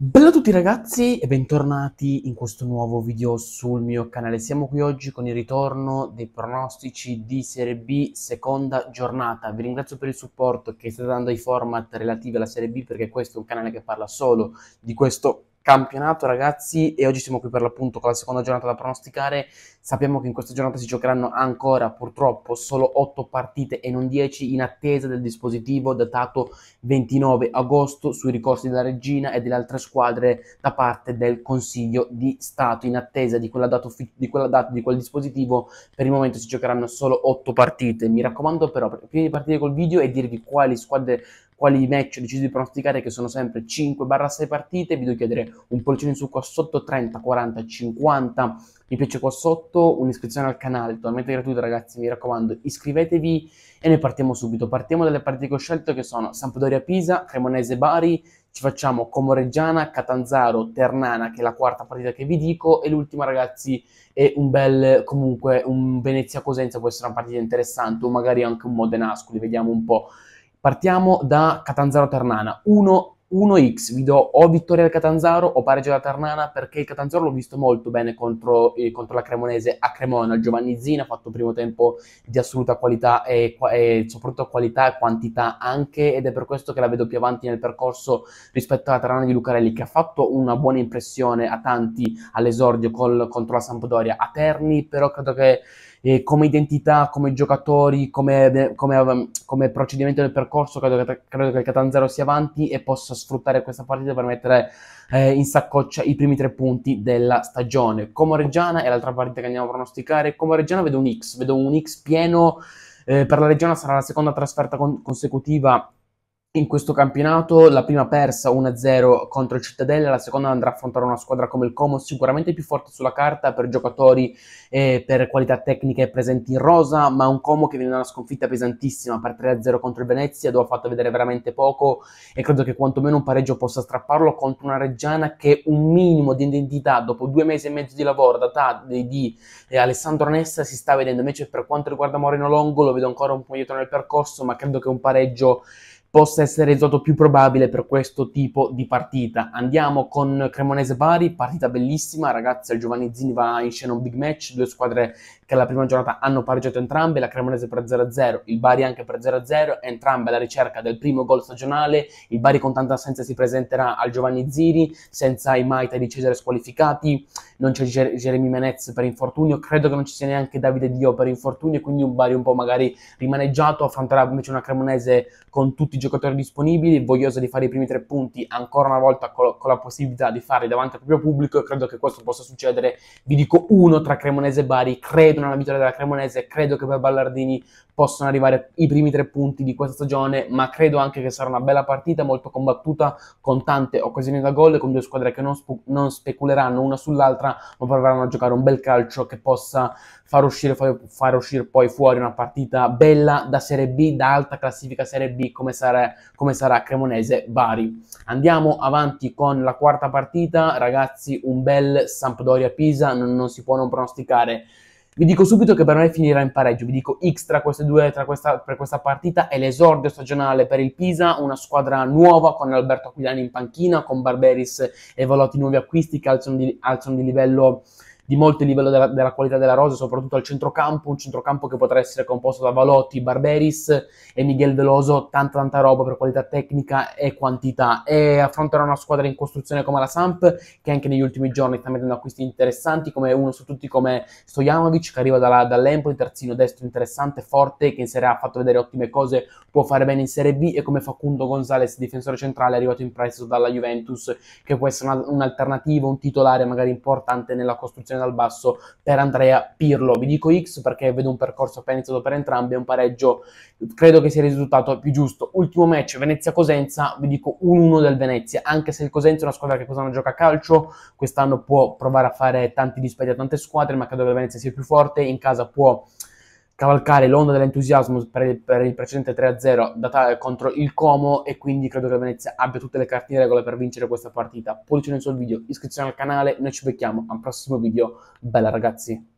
Bello a tutti ragazzi e bentornati in questo nuovo video sul mio canale. Siamo qui oggi con il ritorno dei pronostici di Serie B seconda giornata. Vi ringrazio per il supporto che state dando ai format relativi alla Serie B perché questo è un canale che parla solo di questo campionato ragazzi e oggi siamo qui per l'appunto con la seconda giornata da pronosticare. Sappiamo che in questa giornata si giocheranno ancora purtroppo solo 8 partite e non 10 in attesa del dispositivo datato 29 agosto sui ricorsi della Regina e delle altre squadre da parte del Consiglio di Stato. In attesa di quella data, di, quella data, di quel dispositivo per il momento si giocheranno solo 8 partite. Mi raccomando però prima di partire col video e dirvi quali squadre quali match decidi di pronosticare che sono sempre 5-6 partite, vi devo chiedere un pollicino in su qua sotto, 30, 40, 50, mi piace qua sotto, un'iscrizione al canale totalmente gratuita ragazzi, mi raccomando iscrivetevi e noi partiamo subito, partiamo dalle partite che ho scelto che sono Sampdoria-Pisa, Cremonese-Bari, ci facciamo Comoreggiana, Catanzaro, Ternana che è la quarta partita che vi dico e l'ultima ragazzi è un bel comunque un Venezia-Cosenza può essere una partita interessante o magari anche un Modena-Ascoli, vediamo un po' Partiamo da Catanzaro-Ternana, 1 1x, vi do o vittoria al Catanzaro o pareggio alla Ternana perché il Catanzaro l'ho visto molto bene contro, eh, contro la Cremonese a Cremona, Giovanni Zina ha fatto un primo tempo di assoluta qualità e, e, soprattutto qualità e quantità anche ed è per questo che la vedo più avanti nel percorso rispetto alla Ternana di Lucarelli che ha fatto una buona impressione a tanti all'esordio col, contro la Sampdoria a Terni però credo che eh, come identità, come giocatori, come, come come procedimento del percorso credo che, credo che il Catanzaro sia avanti e possa sfruttare questa partita per mettere eh, in saccoccia i primi tre punti della stagione. Comoreggiana è l'altra partita che andiamo a pronosticare. Comoreggiana vedo un X, vedo un X pieno. Eh, per la Reggiana sarà la seconda trasferta con- consecutiva in questo campionato, la prima persa 1-0 contro il Cittadella, la seconda andrà a affrontare una squadra come il Como sicuramente più forte sulla carta per giocatori e per qualità tecniche presenti in rosa, ma un Como che viene da una sconfitta pesantissima per 3-0 contro il Venezia, dove ha fatto vedere veramente poco e credo che quantomeno un pareggio possa strapparlo contro una Reggiana che un minimo di identità dopo due mesi e mezzo di lavoro da di, di eh, Alessandro Nessa si sta vedendo, invece per quanto riguarda Moreno Longo lo vedo ancora un po' dietro nel percorso, ma credo che un pareggio possa essere il risultato più probabile per questo tipo di partita. Andiamo con Cremonese Bari, partita bellissima, ragazzi, il Giovanni Zini va in scena un big match, due squadre che alla prima giornata hanno pareggiato entrambe, la Cremonese per 0-0, il Bari anche per 0-0, entrambe alla ricerca del primo gol stagionale, il Bari con tanta assenza si presenterà al Giovanni Zini, senza i Maita di Cesare squalificati, non c'è Jeremy Menez per infortunio, credo che non ci sia neanche Davide Dio per infortunio, quindi un Bari un po' magari rimaneggiato, affronterà invece una Cremonese con tutti giocatori disponibili, vogliosa di fare i primi tre punti ancora una volta con, con la possibilità di farli davanti al proprio pubblico e credo che questo possa succedere, vi dico uno tra Cremonese e Bari, credo nella vittoria della Cremonese, credo che per Ballardini possano arrivare i primi tre punti di questa stagione, ma credo anche che sarà una bella partita, molto combattuta, con tante occasioni da gol, con due squadre che non, sp- non speculeranno una sull'altra, ma proveranno a giocare un bel calcio che possa far uscire, far uscire poi fuori una partita bella da Serie B, da alta classifica Serie B come sarà sarà, come sarà Cremonese-Bari. Andiamo avanti con la quarta partita, ragazzi un bel Sampdoria-Pisa, non, non si può non pronosticare. Vi dico subito che per me finirà in pareggio, vi dico X tra queste due, tra questa, per questa partita è l'esordio stagionale per il Pisa, una squadra nuova con Alberto Aquilani in panchina, con Barberis e Valotti nuovi acquisti che alzano di, alzano di livello di molto il livello della, della, qualità della rosa, soprattutto al centrocampo, un centrocampo che potrà essere composto da Valotti, Barberis e Miguel Veloso, tanta tanta roba per qualità tecnica e quantità. E affronterà una squadra in costruzione come la Samp, che anche negli ultimi giorni sta mettendo acquisti interessanti, come uno su tutti come Stojanovic, che arriva dalla, dall'Empoli, terzino destro interessante, forte, che in Serie A ha fatto vedere ottime cose, può fare bene in Serie B, e come Facundo Gonzalez, difensore centrale, arrivato in prestito dalla Juventus, che può essere una, un'alternativa, un titolare magari importante nella costruzione pressione al basso per Andrea Pirlo. Vi dico X perché vedo un percorso appena iniziato per entrambi, è un pareggio, credo che sia il risultato più giusto. Ultimo match Venezia-Cosenza, vi dico 1-1 del Venezia, anche se il Cosenza è una squadra che quest'anno gioca a calcio, quest'anno può provare a fare tanti dispetti a tante squadre, ma credo che la Venezia sia più forte, in casa può cavalcare l'onda dell'entusiasmo per il, per il precedente 3-0 data contro il Como e quindi credo che la Venezia abbia tutte le carte in regola per vincere questa partita. Pollice nel suo video, iscrizione al canale, noi ci becchiamo al prossimo video. Bella ragazzi!